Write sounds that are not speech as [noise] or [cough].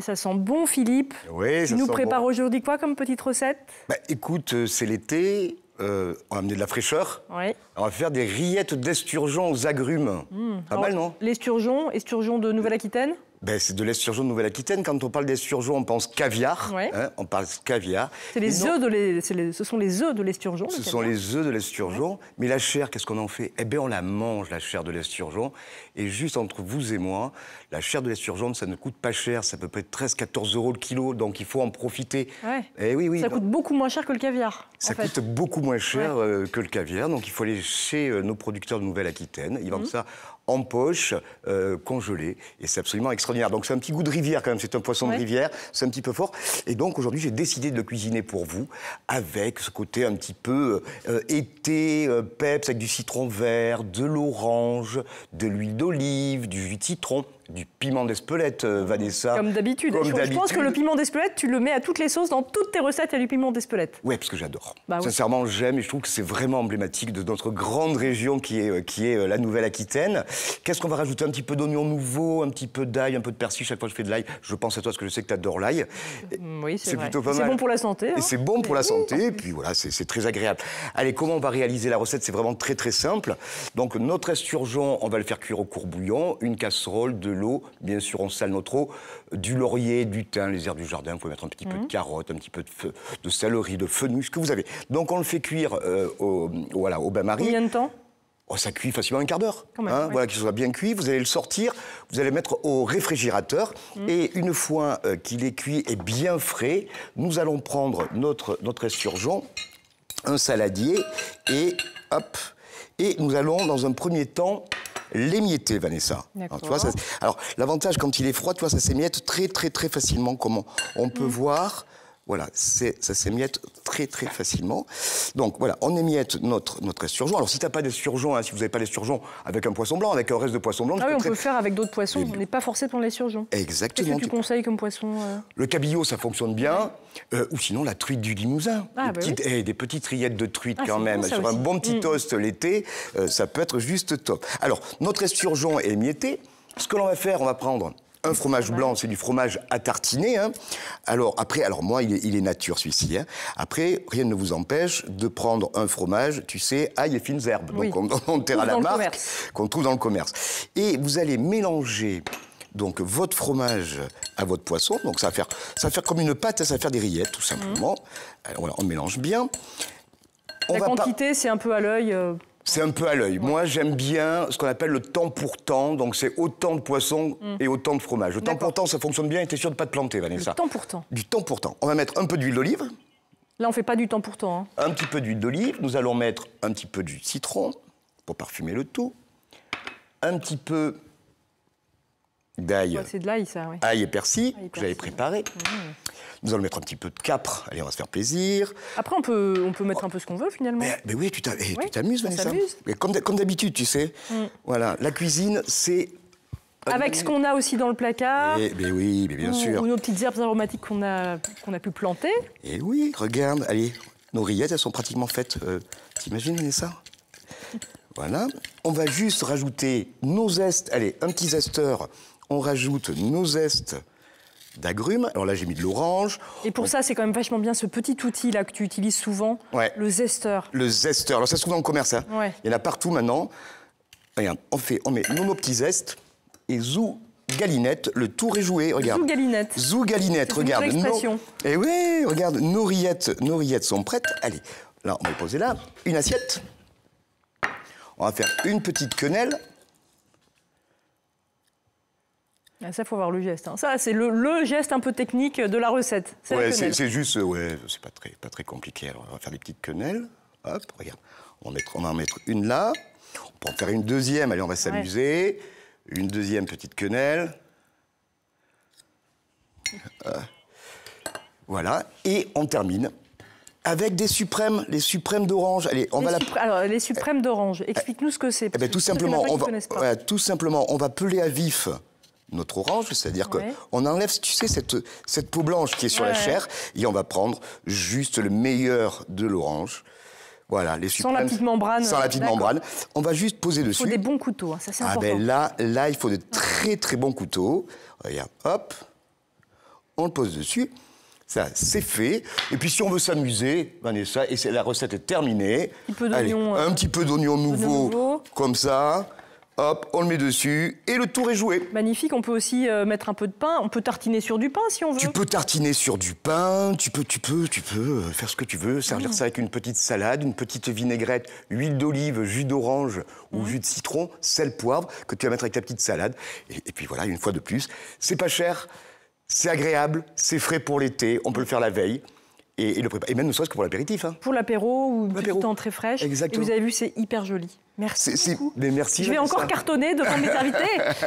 ça sent bon, Philippe. Oui, tu nous prépares aujourd'hui quoi comme petite recette bah, Écoute, euh, c'est l'été, euh, on va amener de la fraîcheur. On va faire des rillettes d'esturgeon aux agrumes. Mmh. Pas mal, non L'esturgeon, esturgeon de Nouvelle-Aquitaine ben, c'est de l'esturgeon de Nouvelle-Aquitaine. Quand on parle d'esturgeon, on pense caviar. Hein, on parle caviar. Les de les... ce sont les œufs de l'esturgeon. Ce sont les œufs de l'esturgeon. Mais la chair, qu'est-ce qu'on en fait Eh bien, on la mange, la chair de l'esturgeon. Et juste entre vous et moi, la chair de l'esturgeon, ça ne coûte pas cher. C'est à peu près 13-14 euros le kilo. Donc, il faut en profiter. Et eh oui, oui, ça coûte beaucoup moins cher que le caviar. Ça coûte beaucoup moins cher euh, que le caviar. Donc, il faut aller chez euh, nos producteurs de Nouvelle-Aquitaine. Ils vendent mhm. ça en poche, congelée, euh, congelé. Et c'est absolument extraordinaire. Donc c'est un petit goût de rivière quand même, c'est un poisson de rivière, c'est un petit peu fort. Et donc aujourd'hui, j'ai décidé de le cuisiner pour vous, avec ce côté un petit peu euh, été, euh, peps, avec du citron vert, de l'orange, de l'huile d'olive, du jus de citron du piment d'Espelette, euh, Vanessa. Comme d'habitude. Je, pense que le piment d'Espelette, tu le mets à toutes les sauces, dans toutes tes recettes, il y a du piment d'Espelette. Oui, parce que j'adore. Bah Sincèrement, j'aime et je trouve que c'est vraiment emblématique de notre grande région qui est, euh, qui est euh, la Nouvelle-Aquitaine. Qu'est-ce qu'on va rajouter Un petit peu d'oignon nouveau, un petit peu d'ail, un peu de persil. Chaque fois que je fais de l'ail, je pense à toi parce que je sais que tu adores l'ail. Mm, oui, c'est plutôt pas mal. C'est bon pour la santé. Hein. Et c'est bon pour la santé. Et puis voilà, c'est très agréable. Allez, comment on va réaliser la recette C'est vraiment très très simple. Donc notre esturgeon, on va le faire cuire au bouillon. Une casserole, de l'eau, bien sûr, on sale notre eau, du laurier, du thym, les herbes du jardin, vous pouvez mettre un petit peu de mhm. carottes, un petit peu de, salerie, de céleri, de fenouil, ce que vous avez. Donc on le fait cuire euh, au, voilà, au bain-marie. Combien de temps oh, ça cuit facilement un quart d'heure. Hein. Voilà, qu'il soit bien cuit. Vous allez le sortir, vous allez le mettre au réfrigérateur. Mhm. Et une fois euh, qu'il est cuit et bien frais, nous allons prendre notre, notre esturgeon, un saladier, et hop. Et nous allons, dans un premier temps, l'émietter, Vanessa. Hein, alors l'avantage quand il est froid, tu vois, ça s'émiette très très très facilement, comment on, peut mm. voir. Voilà, ça s'émiette très très facilement. Donc voilà, on émiette notre, notre surgeon. Alors si tu pas de surgeon, hein, si vous n'avez pas les surgeon avec un poisson blanc, avec un reste de poisson blanc... Ah oui, on peut peut faire avec d'autres poissons, on n'est pas forcé de prendre les surgeons. Exactement. Qu'est-ce que tu, conseilles comme poisson euh Le cabillaud, ça fonctionne bien, euh, ou sinon la truite du limousin. Ah, des, bah petites... oui. Eh, des, petites, rillettes de truite ah, quand même, sur un bon petit mm. toast l'été, euh, ça peut être juste top. Alors, notre esturgeon surgeon est émietté. Ce que l'on va faire, on va prendre un fromage blanc, c'est du fromage à tartiner. Hein. Alors, après, alors moi, il est, nature celui-ci. Hein. Après, rien ne vous empêche de prendre un fromage, tu sais, ail et fines herbes. Donc, on, [laughs] on terre à la marque, qu'on trouve dans le commerce. Et vous allez mélanger donc votre fromage à votre poisson. Donc ça va faire, ça faire comme une pâte, hein, ça va faire des rillettes tout simplement. Mmh. Alors, on mélange bien. la quantité, c'est un peu à l'œil. Euh, c'est un peu à l'œil. Moi, j'aime bien ce qu'on appelle le temps pour temps. Donc, c'est autant de poissons mm. et autant de fromage. Le temps pour temps, ça fonctionne bien. Et t'es sûr de pas te planter, Vanessa Du temps pour temps. Du temps pour temps. On va mettre un peu d'huile d'olive. Là, on fait pas du temps pour temps. Hein. Un petit peu d'huile d'olive. Nous allons mettre un petit peu de citron pour parfumer le tout. Un petit peu d'ail. c'est de l'ail, ça, oui. Ail et persil, que j'avais préparé. Mmh. Nous allons mettre un petit peu de capre. Allez, on va se faire plaisir. Après, on peut, on peut mettre oh. un peu ce qu'on veut, finalement. Mais, oui, tu eh, t'amuses, Vanessa. Mais comme, comme d'habitude, tu sais. Mmh. Voilà, la cuisine, c'est avec ce qu'on a aussi dans le placard. Eh, mais oui, mais bien sûr. Ou nos petites herbes aromatiques qu'on a, qu'on a pu planter. Et eh oui, regarde, allez, nos rillettes, elles sont pratiquement faites. Euh, t'imagines, Vanessa [laughs] Voilà. On va juste rajouter nos zestes. Allez, un petit zesteur on rajoute nos zestes d'agrumes. Alors là, j'ai mis de l'orange. Et pour ça, c'est quand même vachement bien ce petit outil-là que tu utilises souvent, le zesteur. Le zesteur. Alors ça se trouve en commerce. Hein. Il y en a partout maintenant. Regarde, on, fait, on met nos, petits zestes et zou galinette, le tour est joué. Regarde. Zou galinette. Zou galinette, regarde. expression. Et eh oui, regarde, nos rillettes, nos sont prêtes. Allez, là, on va poser là. Une assiette. On va faire une petite quenelle ah, ça, il faut voir le geste. Hein. Ça, c'est le, geste un peu technique de la recette. C'est c'est juste, euh, ouais, c'est pas très, pas très compliqué. on va faire des petites quenelles. Hop, regarde. On, va, en mettre une là. On peut en faire une deuxième. Allez, on va s'amuser. Une deuxième petite quenelle. Euh, voilà. Et on termine avec des suprêmes, les suprêmes d'orange. Allez, on va Alors, les suprêmes d'orange, explique-nous ce que c'est. Eh ben, tout, simplement, tout simplement, on va peler à vif notre orange, c'est-à-dire que qu'on enlève, tu sais, cette, peau blanche qui est sur la chair, et on va prendre juste le meilleur de l'orange. Voilà, les Sans la petite membrane. Sans la petite membrane. On va juste poser dessus. Il faut des bons couteaux, hein, ça c'est ah ben là, là, il faut de très très bons couteaux. Regarde, hop, on le pose dessus. Ça, c'est fait. Et puis si on veut s'amuser, Vanessa, et la recette est terminée. Un petit peu d'oignon. Euh, nouveau, comme ça. Hop, on le met dessus et le tour est joué. Magnifique, on peut aussi euh, mettre un peu de pain, on peut tartiner sur du pain si on veut. Tu peux tartiner sur du pain, tu peux, tu peux, tu peux euh, faire ce que tu veux, servir mmh. ça avec une petite salade, une petite vinaigrette, huile d'olive, jus d'orange ou mmh. jus de citron, sel, poivre, que tu vas mettre avec ta petite salade. Et, puis voilà, une fois de plus, c'est pas cher, c'est agréable, c'est frais pour l'été, on peut le faire la veille. Et, et, le et même ne serait-ce que pour l'apéritif. Hein. Pour l'apéro ou une entrée fraîche. Exactement. Et vous avez vu, c'est hyper joli. Merci. Je vais encore cartonner devant mes invités. [laughs]